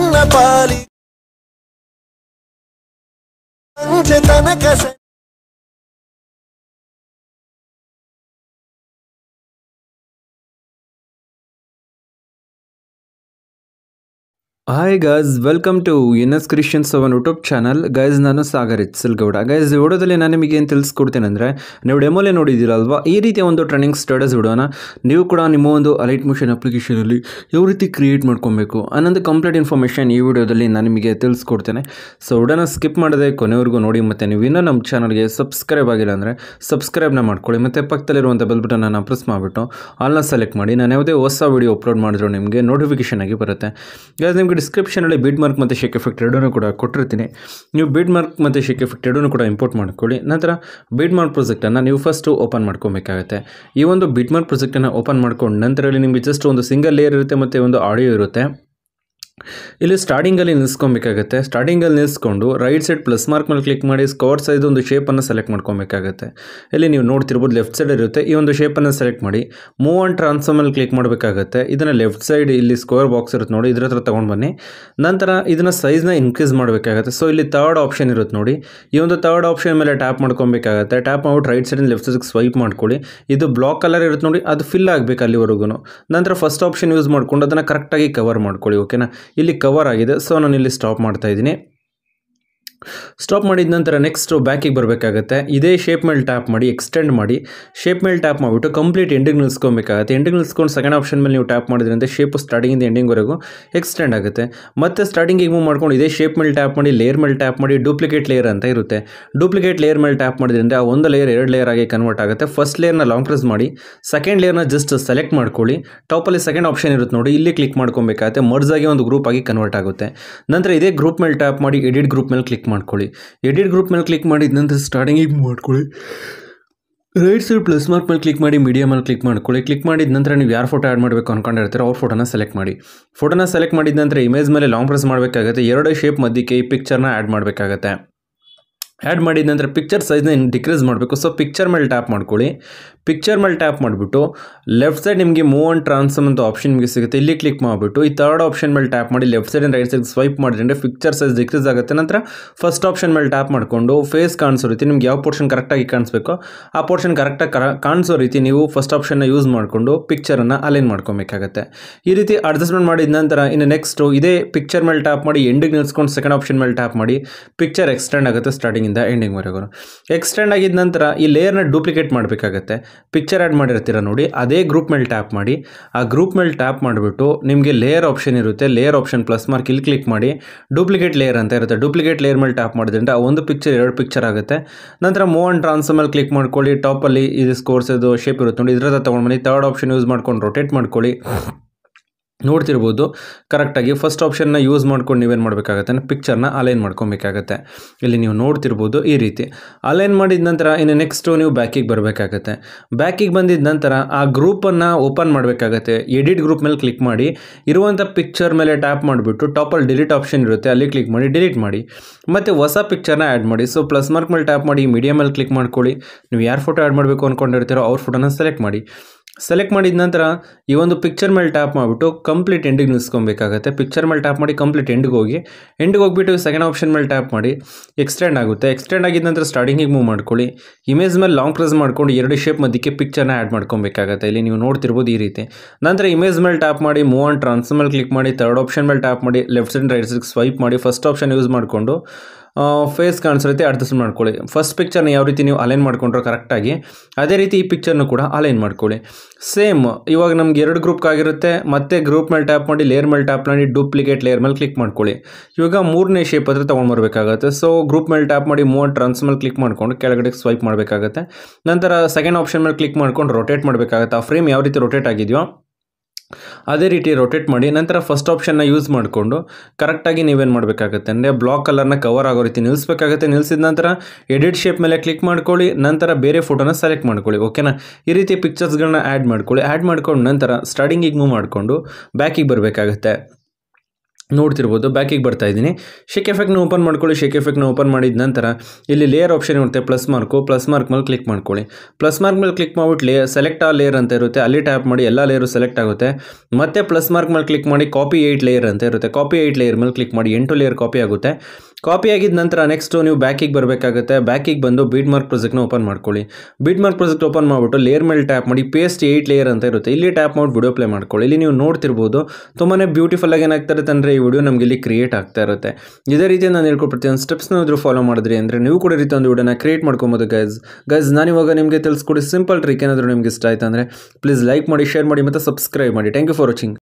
ನನ್ನ ಪಾಲಿ ಅಂಚೆ ತನಕ ಹಾಯ್ ಗಾಯ್ಸ್ ವೆಲ್ಕಮ್ ಟು ಯುನಸ್ Christian seven YouTube channel guys ನಾನು ಸಾಗರ್ ಸಿಲ್ಗೌಡ ಗೈಸ್ ವಿಡಿಯೋದಲ್ಲಿ ನಾನು ನಿಮಗೆ ಏನು ತಿಳಿಸ್ಕೊಡ್ತೇನೆ ಅಂದರೆ ನೀವು ಡೆಮೋಲೆ ನೋಡಿದ್ದೀರಲ್ವಾ ಈ ರೀತಿಯ ಒಂದು ಟ್ರೈನಿಂಗ್ ಸ್ಟಡಸ್ ವಿಡೋನ ನೀವು ಕೂಡ ನಿಮ್ಮ ಒಂದು ಅಲೈಟ್ ಮೋಷನ್ ಅಪ್ಲಿಕೇಶನಲ್ಲಿ ಯಾವ ರೀತಿ ಕ್ರಿಯೇಟ್ ಮಾಡ್ಕೊಬೇಕು ಅನ್ನೋದು ಕಂಪ್ಲೀಟ್ ಇನ್ಫಾರ್ಮೇಷನ್ ಈ ವಿಡಿಯೋದಲ್ಲಿ ನಾನು ನಿಮಗೆ ತಿಳಿಸ್ಕೊಡ್ತೇನೆ ಸೊ ವಿಡೋನ ಸ್ಕಿಪ್ ಮಾಡದೆ ಕೊನೆವರೆಗೂ ನೋಡಿ ಮತ್ತು ನೀವು ಇನ್ನೂ ನಮ್ಮ ಚಾನಲ್ಗೆ ಸಬ್ಸ್ಕ್ರೈಬ್ ಆಗಿಲ್ಲ ಅಂದರೆ ಸಬ್ಸ್ಕ್ರೈಬ್ನ ಮಾಡ್ಕೊಳ್ಳಿ ಮತ್ತು ಪಕ್ಕದಲ್ಲಿರುವಂಥ ಬೆಲ್ ನಾನು ಪ್ರೆಸ್ ಮಾಡಿಬಿಟ್ಟು ಆಲ್ನ ಸೆಲೆಕ್ಟ್ ಮಾಡಿ ನಾನು ಯಾವುದೇ ಹೊಸ ವಿಡಿಯೋ ಅಪ್ಲೋಡ್ ಮಾಡಿದ್ರು ನಿಮಗೆ ನೋಟಿಫಿಕೇಶನ್ ಆಗಿ ಬರುತ್ತೆ ಗೈಸ್ ನಿಮಗೆ ಡಿಸ್ಕ್ರಿಪ್ಷನಲ್ಲಿ ಬೀಟ್ ಮಾರ್ಕ್ ಮತ್ತು ಶೇಕ್ ಎಫೆಕ್ಟ್ ಎರಡನ್ನೂ ಕೂಡ ಕೊಟ್ಟಿರ್ತೀನಿ ನೀವು ಬೀಟ್ ಮಾರ್ಕ್ ಮತ್ತು ಶೇಕ್ ಎಫೆಕ್ಟ್ ಎರಡನ್ನೂ ಕೂಡ ಇಂಪೋರ್ಟ್ ಮಾಡ್ಕೊಳ್ಳಿ ನಂತರ ಬೀಟ್ ಮಾರ್ಕ್ ಪ್ರೊಜೆಕ್ಟನ್ನು ನೀವು ಫಸ್ಟು ಓಪನ್ ಮಾಡ್ಕೊಬೇಕಾಗುತ್ತೆ ಈ ಒಂದು ಬಿಡ್ ಮಾರ್ಕ್ ಪ್ರೊಜೆಕ್ಟನ್ನು ಓಪನ್ ಮಾಡ್ಕೊಂಡು ನಂತರದಲ್ಲಿ ನಿಮಗೆ ಜಸ್ಟ್ ಒಂದು ಸಿಂಗಲ್ ಲೇಯರ್ ಇರುತ್ತೆ ಮತ್ತು ಒಂದು ಆಡಿಯೋ ಇರುತ್ತೆ ಇಲ್ಲಿ ಸ್ಟಾರ್ಟಿಂಗಲ್ಲಿ ನಿಲ್ಸ್ಕೊಬೇಕಾಗತ್ತೆ ಸ್ಟಾರ್ಟಿಂಗಲ್ಲಿ ನಿಲ್ಸ್ಕೊಂಡು ರೈಟ್ ಸೈಡ್ ಪ್ಲಸ್ ಮಾರ್ಕ್ ಮೇಲೆ ಕ್ಲಿಕ್ ಮಾಡಿ ಸ್ಕೋರ್ ಸೈಜ್ ಒಂದು ಶೇಪನ್ನು ಸೆಲೆಕ್ಟ್ ಮಾಡ್ಕೊಬೇಕಾಗತ್ತೆ ಇಲ್ಲಿ ನೀವು ನೋಡ್ತಿರ್ಬೋದು ಲೆಫ್ಟ್ ಸೈಡ್ ಇರುತ್ತೆ ಈ ಒಂದು ಶೇಪನ್ನು ಸೆಲೆಕ್ಟ್ ಮಾಡಿ ಮೂವ್ ಆ್ಯಂಡ್ ಟ್ರಾನ್ಸ್ಫಾರ್ಮ್ ಮೇಲೆ ಕ್ಲಿಕ್ ಮಾಡಬೇಕಾಗುತ್ತೆ ಇದನ್ನು ಲೆಫ್ಟ್ ಸೈಡ್ ಇಲ್ಲಿ ಸ್ಕೋರ್ ಬಾಕ್ಸ್ ಇರುತ್ತೆ ನೋಡಿ ಇದ್ರ ಹತ್ರ ತೊಗೊಂಡು ಬನ್ನಿ ನಂತರ ಇದನ್ನು ಸೈಜ್ನ ಇನ್ಕ್ರೀಸ್ ಮಾಡಬೇಕಾಗುತ್ತೆ ಸೊ ಇಲ್ಲಿ ತರ್ಡ್ ಆಪ್ಷನ್ ಇರುತ್ತೆ ನೋಡಿ ಈ ಒಂದು ತರ್ಡ್ ಆಪ್ಷನ್ ಮೇಲೆ ಟ್ಯಾಪ್ ಮಾಡ್ಕೊಬೇಕಾಗುತ್ತೆ ಟ್ಯಾಪ್ ಮಾಡ್ಬಿಟ್ಟು ರೈಟ್ ಸೈಡಿಂದ ಲೆಫ್ಟ್ ಸೈಡ್ಗೆ ಸ್ವೈಪ್ ಮಾಡ್ಕೊಳ್ಳಿ ಇದು ಬ್ಲಾಕ್ ಕಲರ್ ಇರುತ್ತೆ ನೋಡಿ ಅದು ಫಿಲ್ ಆಗಬೇಕು ಅಲ್ಲಿವರೆಗೂ ನಂತರ ಫಸ್ಟ್ ಆಪ್ಷನ್ ಯೂಸ್ ಮಾಡಿಕೊಂಡು ಅದನ್ನು ಕರೆಕ್ಟಾಗಿ ಕವರ್ ಮಾಡ್ಕೊಳ್ಳಿ ಓಕೆನಾ ಇಲ್ಲಿ ಕವರ್ ಆಗಿದೆ ಸೊ ನಾನು ಇಲ್ಲಿ ಸ್ಟಾಪ್ ಮಾಡ್ತಾ ಇದ್ದೀನಿ ಸ್ಟಾಪ್ ಮಾಡಿದ ನಂತರ ನೆಕ್ಸ್ಟ್ ಬ್ಯಾಕಿಗೆ ಬರಬೇಕಾಗುತ್ತೆ ಇದೇ ಶೇಪ್ ಮೇಲೆ ಟ್ಯಾಪ್ ಮಾಡಿ ಎಕ್ಸ್ಟೆಂಡ್ ಮಾಡಿ ಶೇಪ್ ಮೇಲೆ ಟ್ಯಾಪ್ ಮಾಡಿಬಿಟ್ಟು ಕಂಪ್ಲೀಟ್ ಎಂಡಿಂಗ್ ನಿಲ್ಸ್ಕೊಬೇಕಾಗುತ್ತೆ ಎಂಡಿಂಗ್ ನಿಲ್ಸ್ಕೊಂಡು ಸೆಕೆಂಡ್ ಆಪ್ಷನ್ ಮೇಲೆ ನೀವು ಟ್ಯಾಪ್ ಮಾಡಿದ್ರಿಂದ ಶೇಪು ಸ್ಟಾರ್ಟಿಂಗಿಂದ ಎಂಡಿಂಗ್ವರೆಗೂ ಎಕ್ಸ್ಟೆಂಡ್ ಆಗುತ್ತೆ ಮತ್ತೆ ಸ್ಟಾರ್ಟಿಂಗಿಗೆ ಮೂವ್ ಮಾಡ್ಕೊಂಡು ಇದೇ ಶೇಪ್ ಮೇಲೆ ಟ್ಯಾಪ್ ಮಾಡಿ ಲೇಯರ್ ಮೇಲೆ ಟ್ಯಾಪ್ ಮಾಡಿ ಡೂಪ್ಲಿಕೇಟ್ ಲೇಯರ್ ಅಂತ ಇರುತ್ತೆ ಡೂಪ್ಲಿಕೇಟ್ ಲೇಯರ್ ಮೇಲೆ ಟ್ಯಾಪ್ ಮಾಡಿದ್ರಿಂದ ಆ ಒಂದು ಲೇಯರ್ ಎರಡು ಲೇಯರ್ ಆಗಿ ಕನ್ವರ್ಟ್ ಆಗುತ್ತೆ ಫಸ್ಟ್ ಲೇಯರ್ನ ಲಾಂಗ್ ಪ್ರೆಸ್ ಮಾಡಿ ಸೆಕೆಂಡ್ ಲೇಯರ್ನ ಜಸ್ಟ್ ಸೆಲೆಕ್ಟ್ ಮಾಡ್ಕೊಳ್ಳಿ ಟಾಪಲ್ಲಿ ಸೆಕೆಂಡ್ ಆಪ್ಷನ್ ಇರುತ್ತೆ ನೋಡಿ ಇಲ್ಲಿ ಕ್ಲಿಕ್ ಮಾಡ್ಕೊಬೇಕಾಗುತ್ತೆ ಮರ್ಜಾಗಿ ಒಂದು ಗ್ರೂಪ್ ಆಗಿ ಕನ್ವರ್ಟ್ ಆಗುತ್ತೆ ನಂತರ ಇದೇ ಗ್ರೂಪ್ ಮೇಲೆ ಟ್ಯಾಪ್ ಮಾಡಿ ಎಡಿಟ್ ಗ್ರೂಪ್ ಮೇಲೆ ಕ್ಲಿಕ್ ಮಾಡಿ ಮಾಡ್ಕೊಳ್ಳಿ ಎಡಿಟ್ ಗ್ರೂಪ್ ಮೇಲೆ ಕ್ಲಿಕ್ ಮಾಡಿದ ನಂತರ ಸ್ಟಾರ್ಟಿಂಗಿಗೆ ಮಾಡ್ಕೊಳ್ಳಿ ರೈಟ್ ಸೈಡ್ ಪ್ಲಸ್ ಮಾರ್ಕ್ ಮೇಲೆ ಕ್ಲಿಕ್ ಮಾಡಿ ಮೀಡಿಯಾ ಮೇಲೆ ಕ್ಲಿಕ್ ಮಾಡ್ಕೊಳ್ಳಿ ಕ್ಲಿಕ್ ಮಾಡಿದ ನಂತರ ನೀವು ಯಾರು ಫೋಟೋ ಆ್ಯಡ್ ಮಾಡಬೇಕು ಅಂದ್ಕೊಂಡಿರ್ತೀರೋ ಅವ್ರ ಫೋಟೋನ ಸೆಲೆಕ್ಟ್ ಮಾಡಿ ಫೋಟೋನ ಸೆಲೆಕ್ಟ್ ಮಾಡಿದ ನಂತರ ಇಮೇಜ್ ಮೇಲೆ ಲಾಂಗ್ ಪ್ರೆಸ್ ಮಾಡಬೇಕಾಗುತ್ತೆ ಎರಡೇ ಶೇಪ್ ಮಧ್ಯಕ್ಕೆ ಈ ಪಿಕ್ಚರ್ನ ಆ್ಯಡ್ ಮಾಡಬೇಕಾಗತ್ತೆ ಆ್ಯಡ್ ಮಾಡಿದ ನಂತರ ಪಿಕ್ಚರ್ ಸೈಜ್ನ ಇನ್ನು ಡಿಕ್ರೀಸ್ ಮಾಡಬೇಕು ಸೊ ಪಿಕ್ಚರ್ ಮೇಲೆ ಟ್ಯಾಪ್ ಮಾಡ್ಕೊಳ್ಳಿ ಪಿಕ್ಚರ್ ಮೇಲೆ ಟ್ಯಾಪ್ ಮಾಡಿಬಿಟ್ಟು ಲೆಫ್ಟ್ ಸೈಡ್ ನಿಮಗೆ ಮೂವ್ ಆನ್ ಟ್ರಾನ್ಸಮ್ ಅಂತ ಆಪ್ಷನ್ ನಿಮಗೆ ಸಿಗುತ್ತೆ ಇಲ್ಲಿ ಕ್ಲಿಕ್ ಮಾಡಿಬಿಟ್ಟು ಈ ತರ್ಡ್ ಆಪ್ಷನ್ ಮೇಲೆ ಟ್ಯಾಪ್ ಮಾಡಿ left side right side swipe ಮಾಡಿದ್ರೆ ಪಿಕ್ಚರ್ ಸೈಜ್ ಡಿಕ್ರೀಸ್ ಆಗುತ್ತೆ ನಂತರ ಫಸ್ಟ್ ಆಪ್ಷನ್ ಮೇಲೆ ಟ್ಯಾಪ್ ಮಾಡಿಕೊಂಡು ಫೇಸ್ ಕಾಣಿಸೋ ರೀತಿ ನಿಮ್ಗೆ ಯಾವ ಪೋರ್ಷನ್ ಕರೆಕ್ಟಾಗಿ ಕಾಣಿಸ್ಬೇಕೋ ಆ ಪೋರ್ಷನ್ ಕರೆಕ್ಟಾಗಿ ಕಾಣಿಸೋ ರೀತಿ ನೀವು ಫಸ್ಟ್ ಆಪ್ಷನ್ನ ಯೂಸ್ ಮಾಡಿಕೊಂಡು ಪಿಕ್ಚರನ್ನು ಅಲೈನ್ ಮಾಡ್ಕೊಬೇಕಾಗತ್ತೆ ಈ ರೀತಿ ಅಡ್ಜಸ್ಟ್ಮೆಂಟ್ ಮಾಡಿದ ನಂತರ ಇನ್ನು ನೆಕ್ಸ್ಟು ಇದೇ ಪಿಕ್ಚರ್ ಮೇಲೆ ಟ್ಯಾಪ್ ಮಾಡಿ ಎಂಡಿಗೆ ನಿಲ್ಸ್ಕೊಂಡು ಸೆಕೆಂಡ್ ಆಪ್ಷನ್ ಮೇಲೆ ಟ್ಯಾಪ್ ಮಾಡಿ ಪಿಕ್ಚರ್ ಎಕ್ಸ್ಟೆಂಡ್ ಆಗುತ್ತೆ ಸ್ಟಾರ್ಟಿಂಗ್ ಸ್ಟಾರ್ಟಿಂಗಿಂದ ಎಂಡಿಂಗ್ವರೆಗೂ ಎಕ್ಸ್ಟೆಂಡ್ ಆಗಿದ ನಂತರ ಈ ಲೇಯರ್ನ ಡೂಪ್ಲಿಕೇಟ್ ಮಾಡಬೇಕಾಗತ್ತೆ ಪಿಕ್ಚರ್ ಆ್ಯಡ್ ಮಾಡಿರ್ತೀರ ನೋಡಿ ಅದೇ ಗ್ರೂಪ್ ಮೇಲೆ ಟ್ಯಾಪ್ ಮಾಡಿ ಆ ಗ್ರೂಪ್ ಮೇಲೆ ಟ್ಯಾಪ್ ಮಾಡಿಬಿಟ್ಟು ನಿಮಗೆ ಲೇಯರ್ ಆಪ್ಷನ್ ಇರುತ್ತೆ ಲೇಯರ್ ಆಪ್ಷನ್ ಪ್ಲಸ್ ಮಾರ್ಕ್ ಇಲ್ಲಿ ಕ್ಲಿಕ್ ಮಾಡಿ ಡೂಪ್ಲಿಕೇಟ್ ಲೇಯರ್ ಅಂತ ಇರುತ್ತೆ ಡೂಪ್ಲಿಕೇಟ್ ಲೇಯರ್ ಮೇಲೆ ಟ್ಯಾಪ್ ಮಾಡಿದ್ರಿಂದ ಒಂದು ಪಿಕ್ಚರ್ ಎರಡು ಪಿಕ್ಚರ್ ಆಗುತ್ತೆ ನಂತರ ಮೂವ್ ಆ್ಯಂಡ್ ಮೇಲೆ ಕ್ಲಿಕ್ ಮಾಡ್ಕೊಳ್ಳಿ ಟಾಪಲ್ಲಿ ಇದು ಸ್ಕೋರ್ಸ್ ಇದು ಶೇಪ್ ಇರುತ್ತೆ ನೋಡಿ ಇದರ ತಗೊಂಡು ಬನ್ನಿ ತರ್ಡ್ ಆಪ್ಷನ್ ಯೂಸ್ ಮಾಡ್ಕೊಂಡು ರೊಟೇಟ್ ಮಾಡ್ಕೊಳ್ಳಿ ನೋಡ್ತಿರ್ಬೋದು ಕರೆಕ್ಟಾಗಿ ಫಸ್ಟ್ ಆಪ್ಷನ್ನ ಯೂಸ್ ಮಾಡ್ಕೊಂಡು ನೀವೇನು ಮಾಡಬೇಕಾಗತ್ತೆ ಪಿಕ್ಚರ್ನ ಅಲೈನ್ ಮಾಡ್ಕೊಬೇಕಾಗತ್ತೆ ಇಲ್ಲಿ ನೀವು ನೋಡ್ತಿರ್ಬೋದು ಈ ರೀತಿ ಅಲೈನ್ ಮಾಡಿದ ನಂತರ ಇನ್ನು ನೆಕ್ಸ್ಟು ನೀವು ಬ್ಯಾಕಿಗೆ ಬರಬೇಕಾಗತ್ತೆ ಬ್ಯಾಕಿಗೆ ಬಂದಿದ ನಂತರ ಆ ಗ್ರೂಪನ್ನು ಓಪನ್ ಮಾಡಬೇಕಾಗತ್ತೆ ಎಡಿಟ್ ಗ್ರೂಪ್ ಮೇಲೆ ಕ್ಲಿಕ್ ಮಾಡಿ ಇರುವಂಥ ಪಿಕ್ಚರ್ ಮೇಲೆ ಟ್ಯಾಪ್ ಮಾಡಿಬಿಟ್ಟು ಟಾಪಲ್ಲಿ ಡಿಲೀಟ್ ಆಪ್ಷನ್ ಇರುತ್ತೆ ಅಲ್ಲಿ ಕ್ಲಿಕ್ ಮಾಡಿ ಡಿಲೀಟ್ ಮಾಡಿ ಮತ್ತು ಹೊಸ ಪಿಕ್ಚರ್ನ ಆ್ಯಡ್ ಮಾಡಿ ಸೊ ಪ್ಲಸ್ ಮಾರ್ಕ್ ಮೇಲೆ ಟ್ಯಾಪ್ ಮಾಡಿ ಮೀಡಿಯಾ ಮೇಲೆ ಕ್ಲಿಕ್ ಮಾಡ್ಕೊಳ್ಳಿ ನೀವು ಯಾರು ಫೋಟೋ ಆ್ಯಡ್ ಮಾಡಬೇಕು ಅಂದ್ಕೊಂಡಿರ್ತೀರೋ ಅವ್ರ ಫೋಟೋನ ಸೆಲೆಕ್ಟ್ ಮಾಡಿ ಸೆಲೆಕ್ಟ್ ಮಾಡಿದ ನಂತರ ಈ ಒಂದು ಪಿಕ್ಚರ್ ಮೇಲೆ ಟ್ಯಾಪ್ ಮಾಡಿಬಿಟ್ಟು ಕಂಪ್ಲೀಟ್ ಎಂಡಿಗೆ ನಿಲ್ಸ್ಕೊಬೇಕಾಗುತ್ತೆ ಪಿಕ್ಚರ್ ಮೇಲೆ ಟ್ಯಾಪ್ ಮಾಡಿ ಕಂಪ್ಲೀಟ್ ಎಂಡ್ಗೆ ಹೋಗಿ ಎಂಡ್ಗೆ ಹೋಗ್ಬಿಟ್ಟು ಸೆಕೆಂಡ್ ಆಪ್ಷನ್ ಮೇಲೆ ಟ್ಯಾಪ್ ಮಾಡಿ ಎಕ್ಸ್ಟೆಂಡ್ ಆಗುತ್ತೆ ಎಕ್ಸ್ಟೆಂಡ್ ಆಗಿದ ನಂತರ ಸ್ಟಾರ್ಟಿಂಗಿಗೆ ಮೂವ್ ಮಾಡ್ಕೊಳ್ಳಿ ಇಮೇಜ್ ಮೇಲೆ ಲಾಂಗ್ ಪ್ರೆಸ್ ಮಾಡ್ಕೊಂಡು ಎರಡು ಶೇಪ್ ಮಧ್ಯಕ್ಕೆ ಪಿಕ್ಚರ್ನ ಆ್ಯಡ್ ಮಾಡ್ಕೊಬೇಕಾಗುತ್ತೆ ಇಲ್ಲಿ ನೀವು ನೋಡ್ತಿರ್ಬೋದು ಈ ರೀತಿ ನಂತರ ಇಮೇಜ್ ಮೇಲೆ ಟ್ಯಾಪ್ ಮಾಡಿ ಮೂವ್ ಆನ್ ಟ್ರಾನ್ಸ್ ಮೇಲೆ ಕ್ಲಿಕ್ ಮಾಡಿ ತರ್ಡ್ ಆಪ್ಷನ್ ಮೇಲೆ ಟ್ಯಾಪ್ ಮಾಡಿ left side right side swipe ಮಾಡಿ ಫಸ್ಟ್ ಆಪ್ಷನ್ ಯೂಸ್ ಮಾಡಿಕೊಂಡು ಫೇಸ್ ಕಾಣಿಸಿರುತ್ತೆ ಅಡ್ಜಸ್ಟ್ ಮಾಡ್ಕೊಳ್ಳಿ ಫಸ್ಟ್ ಪಿಕ್ಚರ್ನ ಯಾವ ರೀತಿ ನೀವು ಅಲೈನ್ ಮಾಡ್ಕೊಂಡ್ರೆ ಕರೆಕ್ಟಾಗಿ ಅದೇ ರೀತಿ ಈ ಪಿಕ್ಚರ್ನು ಕೂಡ ಅಲೈನ್ ಮಾಡ್ಕೊಳ್ಳಿ ಸೇಮ್ ಇವಾಗ ನಮ್ಗೆ ಎರಡು ಗ್ರೂಪ್ಗಾಗಿರುತ್ತೆ ಮತ್ತೆ ಗ್ರೂಪ್ ಮೇಲೆ ಟ್ಯಾಪ್ ಮಾಡಿ ಲೇಯರ್ ಮೇಲೆ ಟ್ಯಾಪ್ ಮಾಡಿ ಡೂಪ್ಲಿಕೇಟ್ ಲೇಯರ್ ಮೇಲೆ ಕ್ಲಿಕ್ ಮಾಡ್ಕೊಳ್ಳಿ ಇವಾಗ ಮೂರನೇ ಶೇಪ್ ಹತ್ರ ಬರಬೇಕಾಗುತ್ತೆ ಸೊ ಗ್ರೂಪ್ ಮೇಲೆ ಟ್ಯಾಪ್ ಮಾಡಿ ಮೂವತ್ತು ಟ್ರಾನ್ಸ್ ಮೇಲೆ ಕ್ಲಿಕ್ ಮಾಡ್ಕೊಂಡು ಕೆಳಗಡೆ ಸ್ವೈಪ್ ಮಾಡಬೇಕಾಗುತ್ತೆ ನಂತರ ಸೆಕೆಂಡ್ ಆಪ್ಷನ್ ಮೇಲೆ ಕ್ಲಿಕ್ ಮಾಡ್ಕೊಂಡು ರೊಟೇಟ್ ಮಾಡಬೇಕಾಗುತ್ತೆ ಆ ಫ್ರೇಮ್ ಯಾವ ರೀತಿ ರೊಟೇಟ್ ಆಗಿದೆಯೋ ಅದೇ ರೀತಿ ರೊಟೇಟ್ ಮಾಡಿ ನಂತರ ಫಸ್ಟ್ ಆಪ್ಷನ್ನ ಯೂಸ್ ಮಾಡಿಕೊಂಡು ಕರೆಕ್ಟಾಗಿ ನೀವೇನು ಮಾಡಬೇಕಾಗುತ್ತೆ ಅಂದರೆ ಬ್ಲಾಕ್ ಕಲರ್ನ ಕವರ್ ಆಗೋ ರೀತಿ ನಿಲ್ಲಿಸ್ಬೇಕಾಗತ್ತೆ ನಿಲ್ಲಿಸಿದ ನಂತರ ಎಡಿಟ್ ಶೇಪ್ ಮೇಲೆ ಕ್ಲಿಕ್ ಮಾಡ್ಕೊಳ್ಳಿ ನಂತರ ಬೇರೆ ಫೋಟೋನ ಸೆಲೆಕ್ಟ್ ಮಾಡ್ಕೊಳ್ಳಿ ಓಕೆನಾ ಈ ರೀತಿ ಪಿಕ್ಚರ್ಸ್ಗಳನ್ನ ಆ್ಯಡ್ ಮಾಡ್ಕೊಳ್ಳಿ ಆ್ಯಡ್ ಮಾಡ್ಕೊಂಡು ನಂತರ ಸ್ಟಾರ್ಟಿಂಗಿಗೆ ಮೂವ್ ಮಾಡಿಕೊಂಡು ಬ್ಯಾಕಿಗೆ ಬರಬೇಕಾಗುತ್ತೆ ನೋಡ್ತಿರ್ಬೋದು ಬ್ಯಾಕಿಗೆ ಬರ್ತಾ ಇದ್ದೀನಿ ಶೇಕ್ ಎಫೆಕ್ಟ್ನ ಓಪನ್ ಮಾಡ್ಕೊಳ್ಳಿ ಶೇಕ್ ಎಫೆಕ್ಟ್ನ ಓಪನ್ ಮಾಡಿದ ನಂತರ ಇಲ್ಲಿ ಲೇಯರ್ ಆಪ್ಷನ್ ಇರುತ್ತೆ ಪ್ಲಸ್ ಮಾರ್ಕು ಪ್ಲಸ್ ಮಾರ್ಕ್ ಮೇಲೆ ಕ್ಲಿಕ್ ಮಾಡ್ಕೊಳ್ಳಿ ಪ್ಲಸ್ ಮಾರ್ಕ್ ಮೇಲೆ ಕ್ಲಿಕ್ ಮಾಡಿಬಿಟ್ಟು ಲೇ ಸೆಲೆಕ್ಟ್ ಆ ಲೇಯರ್ ಅಂತ ಇರುತ್ತೆ ಅಲ್ಲಿ ಟ್ಯಾಪ್ ಮಾಡಿ ಎಲ್ಲ ಲೇಯರು ಸೆಲೆಕ್ಟ್ ಆಗುತ್ತೆ ಮತ್ತೆ ಪ್ಲಸ್ ಮಾರ್ಕ್ ಮೇಲೆ ಕ್ಲಿಕ್ ಮಾಡಿ ಕಾಪಿ ಏಯ್ಟ್ ಲೇಯರ್ ಅಂತ ಇರುತ್ತೆ ಕಾಪಿ ಏಯ್ಟ್ ಲೇಯರ್ ಮೇಲೆ ಕ್ಲಿಕ್ ಮಾಡಿ ಎಂಟು ಲೇಯರ್ ಕಾಪಿ ಆಗುತ್ತೆ ಕಾಪಿ ಆಗಿದ ನಂತರ ನೆಕ್ಸ್ಟು ನೀವು ಬ್ಯಾಕಿಗೆ ಬರಬೇಕಾಗುತ್ತೆ ಬ್ಯಾಕಿಗೆ ಬಂದು ಬೀಟ್ ಮಾರ್ಕ್ ಪ್ರೊಜೆಕ್ಟ್ನ ಓಪನ್ ಮಾಡ್ಕೊಳ್ಳಿ ಬೀಟ್ ಮಾರ್ಕ್ ಪ್ರಾಜೆಕ್ಟ್ ಓಪನ್ ಮಾಡಿಬಿಟ್ಟು ಲೇಯರ್ ಮೇಲೆ ಟ್ಯಾಪ್ ಮಾಡಿ ಪೇಸ್ಟ್ ಏಯ್ಟ್ ಲೇಯರ್ ಅಂತ ಇರುತ್ತೆ ಇಲ್ಲಿ ಟ್ಯಾಪ್ ಮಾಡಿ ವಿಡಿಯೋ ಪ್ಲೇ ಮಾಡ್ಕೊಳ್ಳಿ ಇಲ್ಲಿ ನೀವು ನೋಡ್ತಿರ್ಬೋದು ತುಂಬಾ ಬ್ಯೂಟಿಫುಲ್ ಆಗಿ ಏನಾಗ್ತಾ ಇರುತ್ತೆ ಈ ವಿಡಿಯೋ ನಮಗೆ ಇಲ್ಲಿ ಕ್ರಿಯೇಟ್ ಆಗ್ತಾ ಇರುತ್ತೆ ಇದೇ ರೀತಿ ನಾನು ಹೇಳ್ಕೊ ಪ್ರತಿಯೊಂದು ಸ್ಟೆಪ್ಸ್ನ ಇದ್ರೂ ಫಾಲೋ ಮಾಡಿದ್ರಿ ಅಂದರೆ ನೀವು ಕೂಡ ರೀತಿ ಒಂದು ವಿಡಿಯೋನ ಕ್ರಿಯೇಟ್ ಮಾಡ್ಕೊಬೋದು ಗೈಸ್ ಗೈಸ್ ಇವಾಗ ನಿಮಗೆ ತಿಳಿಸ್ಕೊಡಿ ಸಿಂಪಲ್ ಟ್ರಿಕ್ ಏನಾದರೂ ನಿಮಗೆ ಇಷ್ಟ ಆಯ್ತು ಅಂದರೆ ಪ್ಲೀಸ್ ಲೈಕ್ ಮಾಡಿ ಶೇರ್ ಮಾಡಿ ಮತ್ತು ಸಬ್ಸ್ಕ್ರೈಬ್ ಮಾಡಿ ಥ್ಯಾಂಕ್ ಯು ಫಾರ್ ವಾಚಿಂಗ್